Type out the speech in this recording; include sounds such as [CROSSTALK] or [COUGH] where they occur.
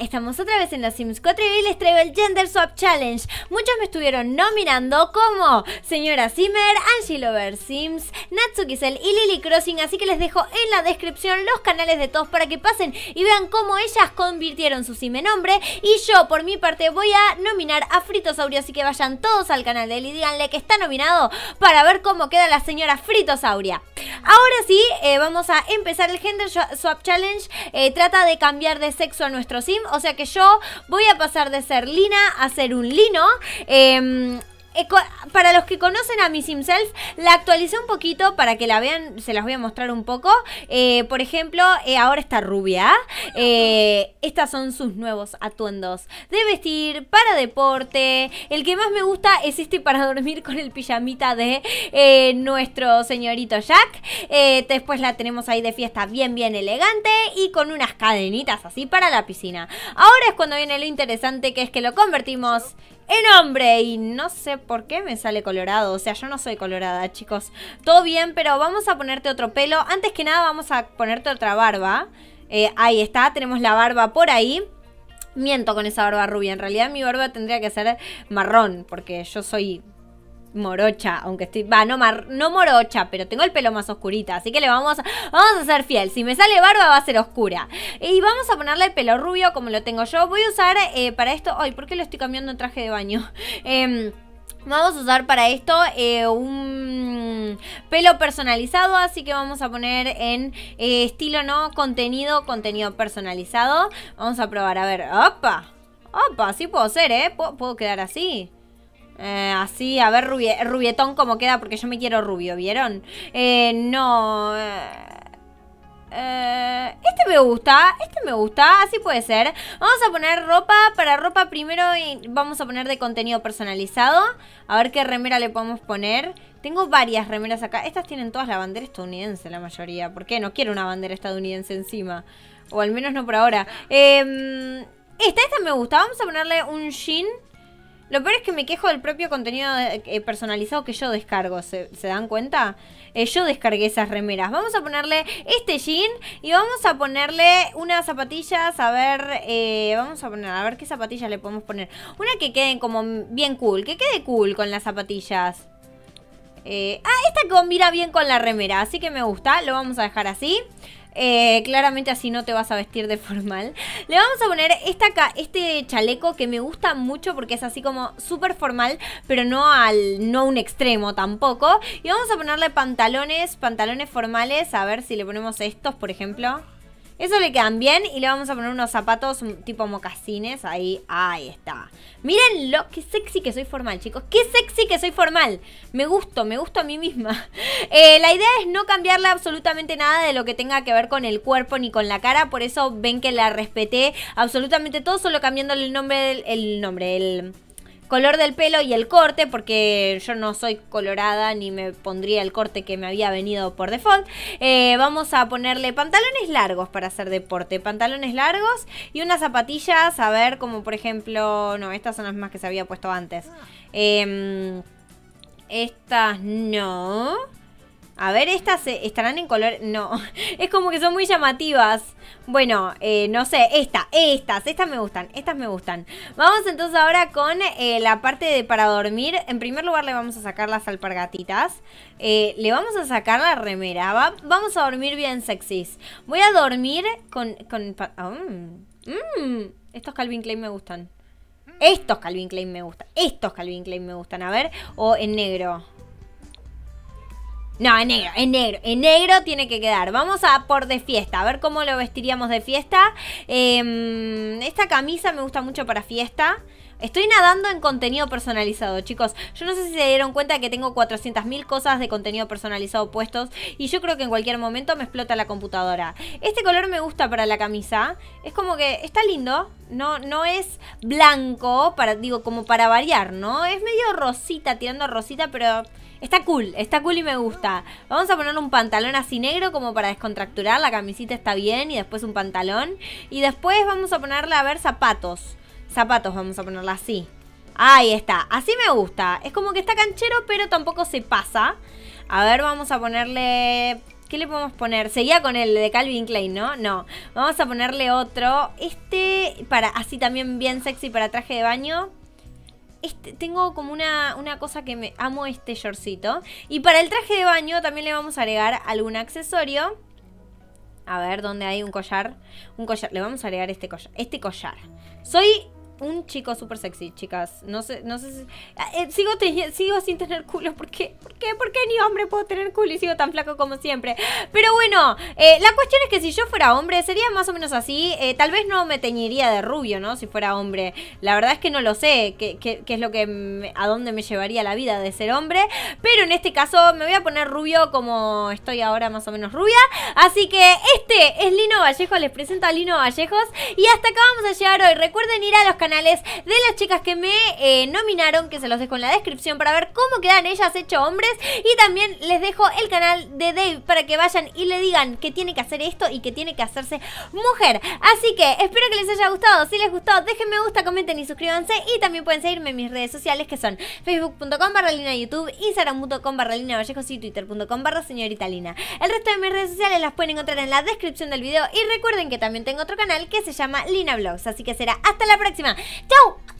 estamos otra vez en los Sims 4 y les traigo el Gender Swap Challenge. Muchos me estuvieron nominando como Señora Zimmer, Angie Lover Sims, Natsuki Sel y Lily Crossing, así que les dejo en la descripción los canales de todos para que pasen y vean cómo ellas convirtieron su Sim en Y yo, por mi parte, voy a nominar a Fritosaurio, así que vayan todos al canal de él y díganle que está nominado para ver cómo queda la señora Fritosauria. Ahora sí, eh, vamos a empezar el Gender Swap Challenge. Eh, trata de cambiar de sexo a nuestro o sea que yo voy a pasar de ser Lina a ser un Lino. Em, eh, para los que conocen a Miss Himself, la actualicé un poquito para que la vean, se las voy a mostrar un poco. Eh, por ejemplo, eh, ahora está rubia. estas son sus nuevos atuendos de vestir para deporte. El que más me gusta es este para dormir con el pijamita de nuestro señorito Jack. después la tenemos ahí de fiesta bien, bien elegante y con unas cadenitas así para la piscina. Ahora es cuando viene lo interesante que es que lo convertimos ¡El hombre. Y no sé por qué me sale colorado. O sea, yo no soy colorada, chicos. Todo bien, pero vamos a ponerte otro pelo. Antes que nada, vamos a ponerte otra barba. Eh, ahí está, tenemos la barba por ahí. Miento con esa barba rubia. En realidad mi barba tendría que ser marrón, porque yo soy morocha, aunque estoy, va, no, no morocha, pero tengo el pelo más oscurita, así que le vamos, a, vamos a ser fiel, si me sale barba va a ser oscura. Y vamos a ponerle el pelo rubio como lo tengo yo, voy a usar eh, para esto, ay, ¿por qué lo estoy cambiando de traje de baño? [LAUGHS] Em, vamos a usar para esto eh, un pelo personalizado, así que vamos a poner en eh, estilo no, contenido, contenido personalizado. Vamos a probar, a ver, opa, opa, sí puedo ser, ¿eh? puedo quedar así? Eh, así, a ver, rubietón como queda, porque yo me quiero rubio, ¿vieron? Eh, no... Eh, eh, este me gusta, este me gusta, así puede ser. Vamos a poner ropa, para ropa primero y vamos a poner de contenido personalizado. A ver qué remera le podemos poner. Tengo varias remeras acá. Estas tienen todas la bandera estadounidense, la mayoría. ¿Por qué? No quiero una bandera estadounidense encima. O al menos no por ahora. Eh, esta, esta me gusta. Vamos a ponerle un jean lo peor es que me quejo del propio contenido eh, eh, personalizado que yo descargo, ¿se, dan cuenta? Eh, yo descargué esas remeras. Vamos a ponerle este jean y vamos a ponerle unas zapatillas, a ver, vamos a poner, a ver qué zapatillas le podemos poner. Una que quede como bien cool, que quede cool con las zapatillas. ah, esta combina bien con la remera, así que me gusta, lo vamos a dejar así. Eh, claramente así no te vas a vestir de formal. Le vamos a poner esta acá, este chaleco que me gusta mucho porque es así como súper formal, pero no al no un extremo tampoco. Y vamos a ponerle pantalones, pantalones formales, a ver si le ponemos estos, por ejemplo. Eso le quedan bien y le vamos a poner unos zapatos tipo mocasines. Ahí, ahí está. Miren lo que sexy que soy formal, chicos. Qué sexy que soy formal. Me gusto, me gusto a mí misma. [LAUGHS] Eh, la idea es no cambiarle absolutamente nada de lo que tenga que ver con el cuerpo ni con la cara. Por eso ven que la respeté absolutamente todo, solo cambiándole el nombre, del... el nombre, el color del pelo y el corte, porque yo no soy colorada ni me pondría el corte que me había venido por default. Eh, vamos a ponerle pantalones largos para hacer deporte, pantalones largos y unas zapatillas, a ver, como por ejemplo, no, estas son las más que se había puesto antes. Ah. Em, estas no. A ver, estas estarán en color. No, [LAUGHS] es como que son muy llamativas. Bueno, eh, no sé, esta, estas, estas me gustan, estas me gustan. Vamos entonces ahora con eh, la parte de para dormir. En primer lugar, le vamos a sacar las alpargatitas. Eh, le vamos a sacar la remera. vamos a dormir bien sexys. Voy a dormir con. con ah, mm, mm. estos Calvin Klein me gustan. Estos Calvin Klein me gustan. Estos Calvin Klein me gustan. A ver, o en negro. No, en negro, en negro, en negro tiene que quedar. Vamos a por de fiesta, a ver cómo lo vestiríamos de fiesta. Em, esta camisa me gusta mucho para fiesta. Estoy nadando en contenido personalizado, chicos. Yo no sé si se dieron cuenta que tengo 400.000 cosas de contenido personalizado puestos y yo creo que en cualquier momento me explota la computadora. Este color me gusta para la camisa. Es como que está lindo. No, no es blanco, para, digo, como para variar, ¿no? Es medio rosita, tirando rosita, pero... Está cool, está cool y me gusta. Vamos a poner un pantalón así negro como para descontracturar. La camisita está bien y después un pantalón. Y después vamos a ponerle a ver zapatos. Zapatos, vamos a ponerla así. Ahí está, así me gusta. Es como que está canchero, pero tampoco se pasa. A ver, vamos a ponerle... ¿Qué le podemos poner? Seguía con el de Calvin Klein, ¿no? No. Vamos a ponerle otro. Este, para así también bien sexy para traje de baño. Este, tengo como una, una, cosa que me amo este shortcito. Y para el traje de baño también le vamos a agregar algún accesorio. A ver, ¿dónde hay un collar? Un collar. Le vamos a agregar este collar. Este collar. Soy un chico súper sexy, chicas. No sé, no sé si... Eh, eh, sigo, sin tener culo. ¿Por qué? ¿Por qué? ¿Por qué ni hombre puedo tener culo y sigo tan flaco como siempre? Pero bueno, eh, la cuestión es que si yo fuera hombre, sería más o menos así. tal vez no me teñiría de rubio, ¿no? Si fuera hombre. La verdad es que no lo sé. ¿Qué, es lo que... a dónde me llevaría la vida de ser hombre? Pero en este caso me voy a poner rubio como estoy ahora más o menos rubia. Así que este es Lino Vallejo. Les presento a Lino Vallejos. Y hasta acá vamos a llegar hoy. Recuerden ir a los canales de las chicas que me eh, nominaron, que se los dejo en la descripción para ver cómo quedan ellas hecho hombres. Y también les dejo el canal de Dave para que vayan y le digan que tiene que hacer esto y que tiene que hacerse mujer. Así que espero que les haya gustado. Si les gustó, me gusta, comenten y suscríbanse. Y también pueden seguirme en mis redes sociales que son facebook.com barra lina youtube, instagram.com barra lina vallejos y twitter.com barra señorita lina. El resto de mis redes sociales las pueden encontrar en la descripción del video. Y recuerden que también tengo otro canal que se llama Lina Blogs Así que será hasta la próxima. 就。